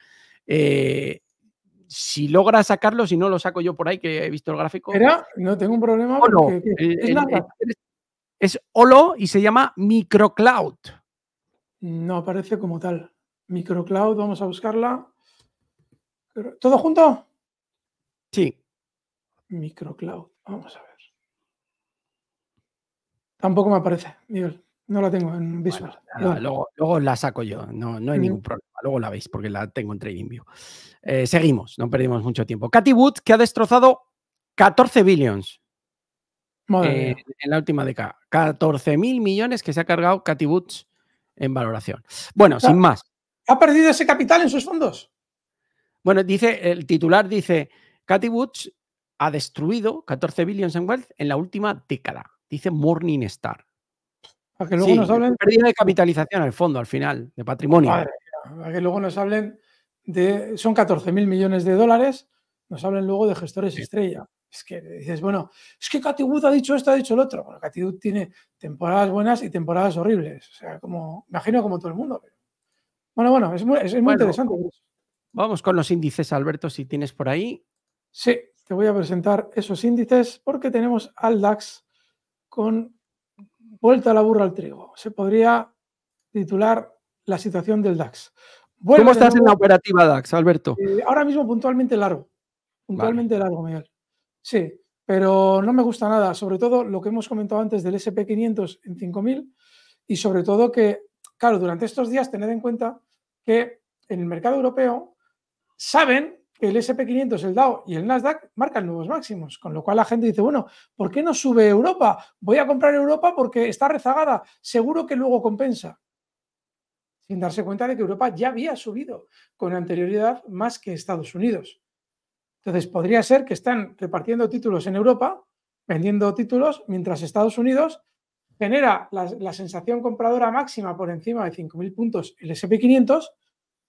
eh, si logra sacarlo, si no lo saco yo por ahí, que he visto el gráfico. No tengo un problema. es, es y se llama Microcloud. No aparece como tal. Microcloud, vamos a buscarla. ¿Todo junto? Sí. Microcloud, vamos a ver. Tampoco me aparece, Miguel. No la tengo en visual. luego, la saco yo, no, hay mm. ningún problema luego la veis porque la tengo en TradingView. Eh, seguimos, no perdimos mucho tiempo. Katy Wood, que ha destrozado 14 billions eh, en la última década. 14 mil millones que se ha cargado Katy Woods en valoración. Bueno, sin más. ¿Ha perdido ese capital en sus fondos? Bueno, dice, el titular dice, Katy Woods ha destruido 14 billions en wealth en la última década. Dice Morningstar. A que luego nos de capitalización al fondo, al final, de patrimonio que luego nos hablen de, son 14 mil millones de dólares, nos hablen luego de gestores estrella. Es que dices, bueno, es que Cathy ha dicho esto, ha dicho lo otro. Bueno, Cathy tiene temporadas buenas y temporadas horribles. O sea, como, imagino como todo el mundo. Bueno, bueno, es muy, interesante. Vamos con los índices, Alberto, si tienes por ahí. Sí, te voy a presentar esos índices porque tenemos al DAX con vuelta a la burra al trigo. Se podría titular la situación del DAX. ¿Cómo estás en la operativa DAX, Alberto? Eh, ahora mismo puntualmente largo, puntualmente largo, Miguel. Sí, pero no me gusta nada, sobre todo lo que hemos comentado antes del SP500 en 5000 y sobre todo que, claro, durante estos días tened en cuenta que en el mercado europeo saben que el SP500, el DAO y el Nasdaq marcan nuevos máximos, con lo cual la gente dice, bueno, ¿por qué no sube Europa? Voy a comprar Europa porque está rezagada, seguro que luego compensa sin darse cuenta de que Europa ya había subido con anterioridad más que Estados Unidos. Entonces, podría ser que están repartiendo títulos en Europa, vendiendo títulos, mientras Estados Unidos genera la, sensación compradora máxima por encima de 5.000 puntos el SP500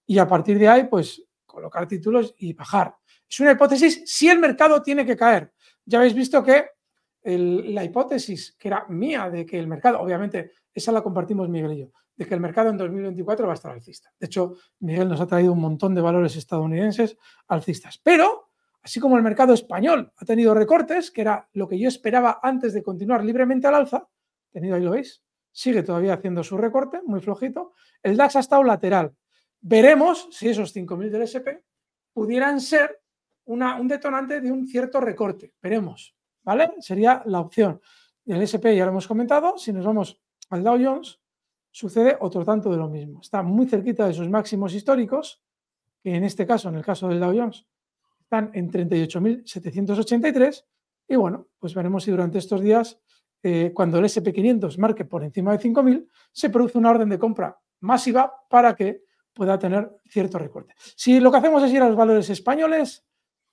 y a partir de ahí, pues, colocar títulos y bajar. Es una hipótesis si el mercado tiene que caer. Ya habéis visto que la hipótesis que era mía de que el mercado, obviamente, esa la compartimos Miguel y yo, de que el mercado en 2024 va a estar alcista. De hecho, Miguel nos ha traído un montón de valores estadounidenses alcistas. Pero, así como el mercado español ha tenido recortes, que era lo que yo esperaba antes de continuar libremente al alza, tenido ahí lo veis, sigue todavía haciendo su recorte, muy flojito. El DAX ha estado lateral. Veremos si esos 5.000 del SP pudieran ser una, un detonante de un cierto recorte. Veremos, ¿vale? Sería la opción. El SP ya lo hemos comentado. Si nos vamos al Dow Jones, sucede otro tanto de lo mismo. Está muy cerquita de sus máximos históricos, que en este caso, en el caso del Dow Jones, están en 38.783. Y bueno, pues veremos si durante estos días, eh, cuando el SP500 marque por encima de 5.000, se produce una orden de compra masiva para que pueda tener cierto recorte. Si lo que hacemos es ir a los valores españoles,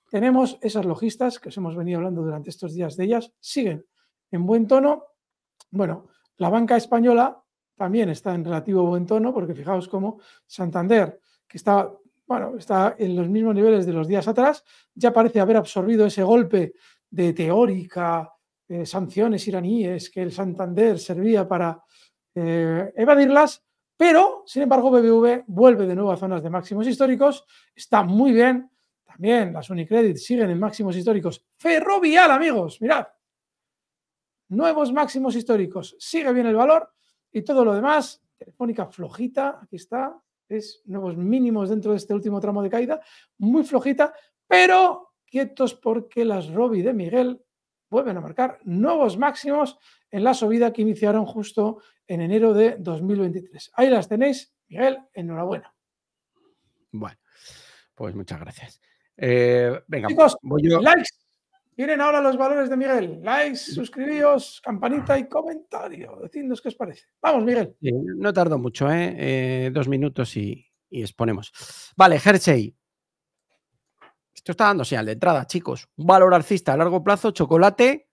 tenemos esas logistas que os hemos venido hablando durante estos días de ellas, siguen en buen tono. Bueno, la banca española también está en relativo buen tono, porque fijaos cómo Santander, que está, bueno, está en los mismos niveles de los días atrás, ya parece haber absorbido ese golpe de teórica sanciones iraníes que el Santander servía para eh, evadirlas, pero, sin embargo, BBV vuelve de nuevo a zonas de máximos históricos, está muy bien, también las Unicredit siguen en máximos históricos. Ferrovial, amigos, mirad, nuevos máximos históricos, sigue bien el valor, y todo lo demás, Telefónica flojita, aquí está, es nuevos mínimos dentro de este último tramo de caída, muy flojita, pero quietos porque las Robbie de Miguel vuelven a marcar nuevos máximos en la subida que iniciaron justo en enero de 2023. Ahí las tenéis, Miguel, enhorabuena. Bueno, pues muchas gracias. Eh, venga, Chicos, likes, Miren ahora los valores de Miguel. Likes, suscribíos, campanita y comentario. Decidnos qué os parece. Vamos, Miguel. no tardo mucho, ¿eh? eh dos minutos y, exponemos. Vale, Hershey. Esto está dando señal de entrada, chicos. Un valor alcista a largo plazo, chocolate,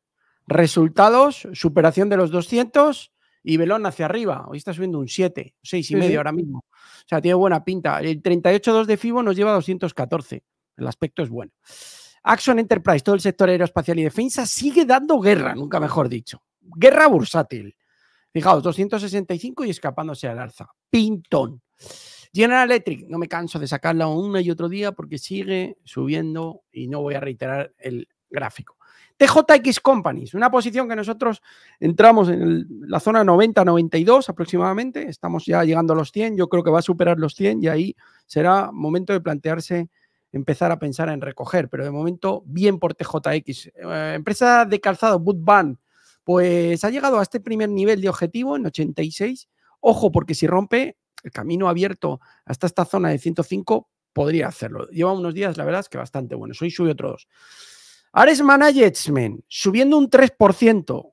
resultados, superación de los 200 y velón hacia arriba. Hoy está subiendo un 7, 6,5 y medio ahora mismo. O sea, tiene buena pinta. El 38.2 de FIBO nos lleva a 214. El aspecto es bueno. Action Enterprise, todo el sector aeroespacial y defensa, sigue dando guerra, nunca mejor dicho. Guerra bursátil. Fijaos, 265 y escapándose al alza. Pintón. General Electric, no me canso de sacarla una y otro día porque sigue subiendo y no voy a reiterar el gráfico. TJX Companies, una posición que nosotros entramos en la zona 90-92 aproximadamente, estamos ya llegando a los 100, yo creo que va a superar los 100 y ahí será momento de plantearse empezar a pensar en recoger, pero de momento bien por TJX. Eh, empresa de calzado, Bootban, pues ha llegado a este primer nivel de objetivo en 86. Ojo, porque si rompe el camino abierto hasta esta zona de 105, podría hacerlo. Lleva unos días, la verdad, es que bastante bueno. Hoy sube otro 2. Ares Management, subiendo un 3%.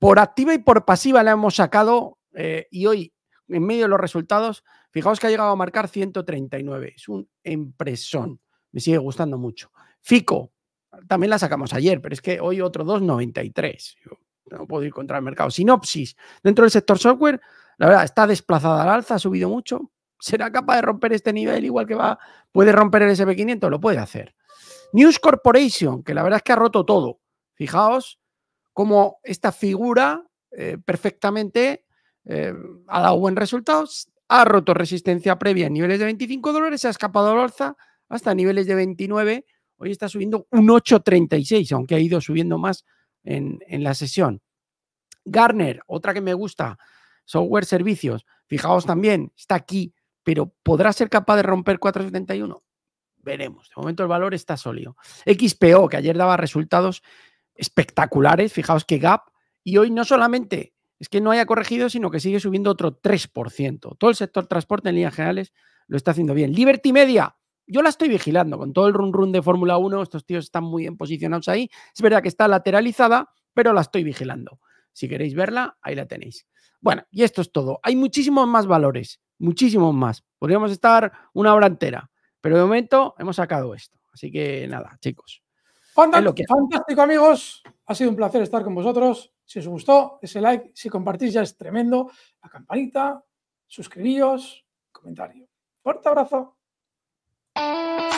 Por activa y por pasiva la hemos sacado eh, y hoy, en medio de los resultados, fijaos que ha llegado a marcar 139. Es un empresón me sigue gustando mucho. Fico, también la sacamos ayer, pero es que hoy otro 2,93. No puedo ir contra el mercado. Sinopsis, dentro del sector software, la verdad, está desplazada al alza, ha subido mucho. ¿Será capaz de romper este nivel igual que va? ¿Puede romper el SP500? Lo puede hacer. News Corporation, que la verdad es que ha roto todo. Fijaos cómo esta figura eh, perfectamente eh, ha dado buen resultados. Ha roto resistencia previa en niveles de 25 dólares, se ha escapado al alza, hasta niveles de 29. Hoy está subiendo un 8,36, aunque ha ido subiendo más en, la sesión. Garner, otra que me gusta, software servicios. Fijaos también, está aquí, pero ¿podrá ser capaz de romper 4,71? Veremos. De momento el valor está sólido. XPO, que ayer daba resultados espectaculares. Fijaos que gap. Y hoy no solamente es que no haya corregido, sino que sigue subiendo otro 3%. Todo el sector transporte en líneas generales lo está haciendo bien. Liberty Media, yo la estoy vigilando con todo el run run de Fórmula 1, estos tíos están muy bien posicionados ahí. Es verdad que está lateralizada, pero la estoy vigilando. Si queréis verla, ahí la tenéis. Bueno, y esto es todo. Hay muchísimos más valores, muchísimos más. Podríamos estar una hora entera, pero de momento hemos sacado esto. Así que nada, chicos. Fantástico, fantástico amigos. Ha sido un placer estar con vosotros. Si os gustó, ese like, si compartís ya es tremendo. La campanita, suscribíos, comentario. Fuerte abrazo. Thank you.